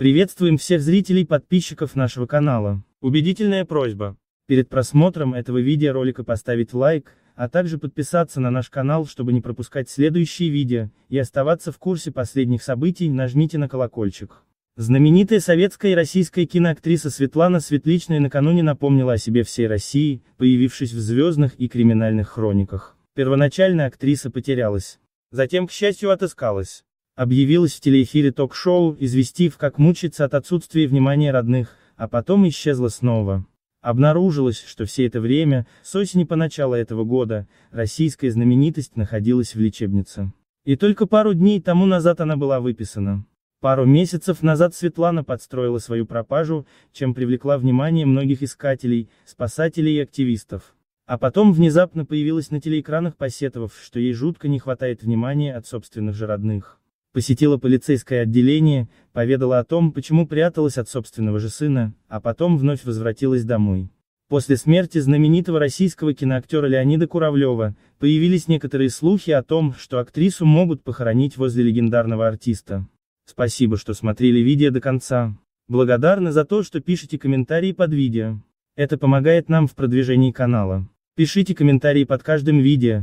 Приветствуем всех зрителей и подписчиков нашего канала. Убедительная просьба. Перед просмотром этого видеоролика поставить лайк, а также подписаться на наш канал, чтобы не пропускать следующие видео, и оставаться в курсе последних событий, нажмите на колокольчик. Знаменитая советская и российская киноактриса Светлана Светличная накануне напомнила о себе всей России, появившись в звездных и криминальных хрониках. Первоначально актриса потерялась. Затем, к счастью, отыскалась объявилась в телеэфире ток-шоу, известив, как мучается от отсутствия внимания родных, а потом исчезла снова. Обнаружилось, что все это время, с осени по начало этого года, российская знаменитость находилась в лечебнице. И только пару дней тому назад она была выписана. Пару месяцев назад Светлана подстроила свою пропажу, чем привлекла внимание многих искателей, спасателей и активистов. А потом внезапно появилась на телеэкранах посетовав, что ей жутко не хватает внимания от собственных же родных посетила полицейское отделение, поведала о том, почему пряталась от собственного же сына, а потом вновь возвратилась домой. После смерти знаменитого российского киноактера Леонида Куравлева, появились некоторые слухи о том, что актрису могут похоронить возле легендарного артиста. Спасибо, что смотрели видео до конца. Благодарны за то, что пишете комментарии под видео. Это помогает нам в продвижении канала. Пишите комментарии под каждым видео,